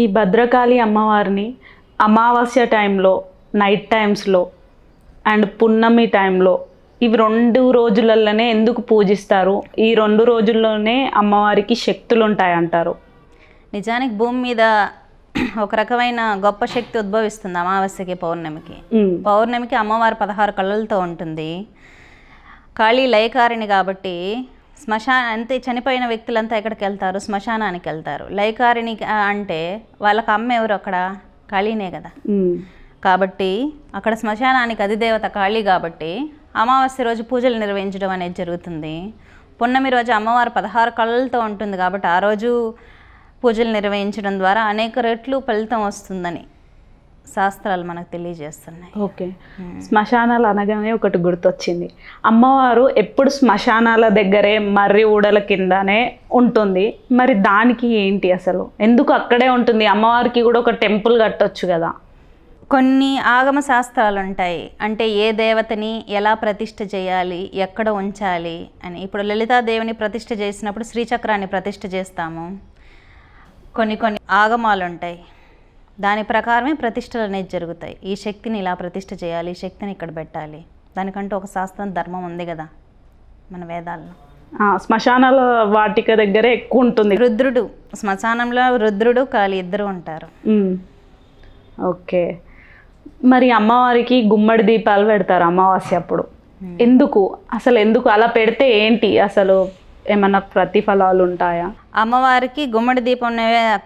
ఈ భద్రకాళి అమ్మవారిని అమావాస్య టైంలో నైట్ టైమ్స్లో అండ్ పున్నమి టైంలో ఇవి రెండు రోజులలోనే ఎందుకు పూజిస్తారు ఈ రెండు రోజుల్లోనే అమ్మవారికి శక్తులు ఉంటాయి అంటారు నిజానికి భూమి మీద ఒక రకమైన గొప్ప శక్తి ఉద్భవిస్తుంది అమావాస్యకి పౌర్ణమికి పౌర్ణమికి అమ్మవారు పదహారు కళ్ళలతో ఉంటుంది కాళీ లయకారిణి కాబట్టి శ్మశాన అంతే చనిపోయిన వ్యక్తులంతా ఎక్కడికి వెళ్తారు శ్మశానానికి వెళ్తారు లైకారిణి అంటే వాళ్ళకి అమ్మ ఎవరు అక్కడ ఖాళీనే కదా కాబట్టి అక్కడ శ్మశానానికి అధిదేవత ఖాళీ కాబట్టి అమావాస్య రోజు పూజలు నిర్వహించడం అనేది జరుగుతుంది పున్నమి రోజు అమ్మవారు పదహారు కళ్ళతో ఉంటుంది కాబట్టి ఆ రోజు పూజలు నిర్వహించడం ద్వారా అనేక రెట్లు ఫలితం వస్తుందని శాస్త్రాలు మనకు తెలియజేస్తున్నాయి ఓకే శ్మశానాలు అనగానే ఒకటి గుర్తొచ్చింది అమ్మవారు ఎప్పుడు శ్మశానాల దగ్గరే మర్రి ఊడల కిందనే ఉంటుంది మరి దానికి ఏంటి అసలు ఎందుకు అక్కడే ఉంటుంది అమ్మవారికి కూడా ఒక టెంపుల్ కట్టొచ్చు కదా కొన్ని ఆగమ శాస్త్రాలు ఉంటాయి అంటే ఏ దేవతని ఎలా ప్రతిష్ట చేయాలి ఎక్కడ ఉంచాలి అని ఇప్పుడు లలితాదేవిని ప్రతిష్ట చేసినప్పుడు శ్రీచక్రాన్ని ప్రతిష్ట చేస్తాము కొన్ని కొన్ని ఆగమాలు ఉంటాయి దాని ప్రకారమే ప్రతిష్టలు అనేది జరుగుతాయి ఈ శక్తిని ఇలా ప్రతిష్ట చేయాలి ఈ శక్తిని ఇక్కడ పెట్టాలి దానికంటూ ఒక శాస్త్రం ధర్మం ఉంది కదా మన వేదాల్లో శ్మశానాల వాటిక దగ్గరే ఎక్కువ ఉంటుంది రుద్రుడు శ్మశానంలో రుద్రుడు కాలి ఇద్దరు ఉంటారు ఓకే మరి అమ్మవారికి గుమ్మడి దీపాలు పెడతారు అమావాస్య అప్పుడు ఎందుకు అసలు ఎందుకు అలా పెడితే ఏంటి అసలు ఏమైనా ప్రతిఫలాలు ఉంటాయా అమ్మవారికి గుమ్మడి దీపం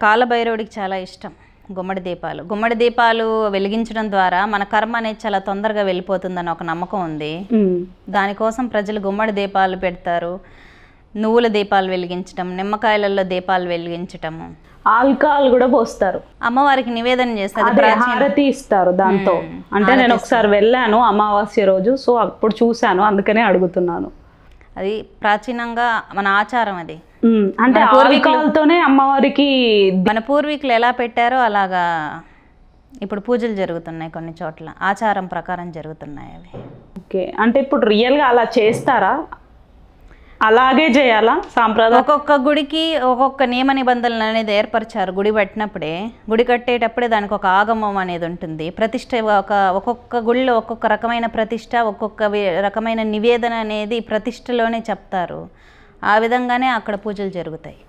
కాలభైరవుడికి చాలా ఇష్టం గుమ్మడి దీపాలు గుమ్మడి దీపాలు వెలిగించడం ద్వారా మన కర్మ అనేది చాలా తొందరగా వెళ్ళిపోతుందని ఒక నమ్మకం ఉంది దానికోసం ప్రజలు గుమ్మడి దీపాలు పెడతారు నువ్వుల దీపాలు వెలిగించటం నిమ్మకాయలలో దీపాలు వెలిగించటము ఆల్కహాల్ కూడా పోస్తారు అమ్మవారికి నివేదన చేస్తారు ఇస్తారు దాంతో అంటే నేను ఒకసారి వెళ్ళాను అమావాస్య రోజు సో అప్పుడు చూశాను అందుకనే అడుగుతున్నాను అది ప్రాచీనంగా మన ఆచారం అది అంటే పూర్వీకులతోనే అమ్మవారికి మన పూర్వీకులు ఎలా పెట్టారో అలాగా ఇప్పుడు పూజలు జరుగుతున్నాయి కొన్ని చోట్ల ఆచారం ప్రకారం జరుగుతున్నాయి అవి ఓకే అంటే ఇప్పుడు రియల్గా అలా చేస్తారా అలాగే చేయాలా సాంప్రదాయం ఒక్కొక్క గుడికి ఒక్కొక్క నియమ నిబంధనలు అనేది ఏర్పరిచారు గుడి పట్టినప్పుడే గుడి కట్టేటప్పుడే దానికి ఒక ఆగమం అనేది ఉంటుంది ప్రతిష్ట ఒక ఒక్కొక్క గుడిలో ఒక్కొక్క రకమైన ప్రతిష్ట ఒక్కొక్క రకమైన నివేదన అనేది ప్రతిష్టలోనే చెప్తారు ఆ విధంగానే అక్కడ పూజలు జరుగుతాయి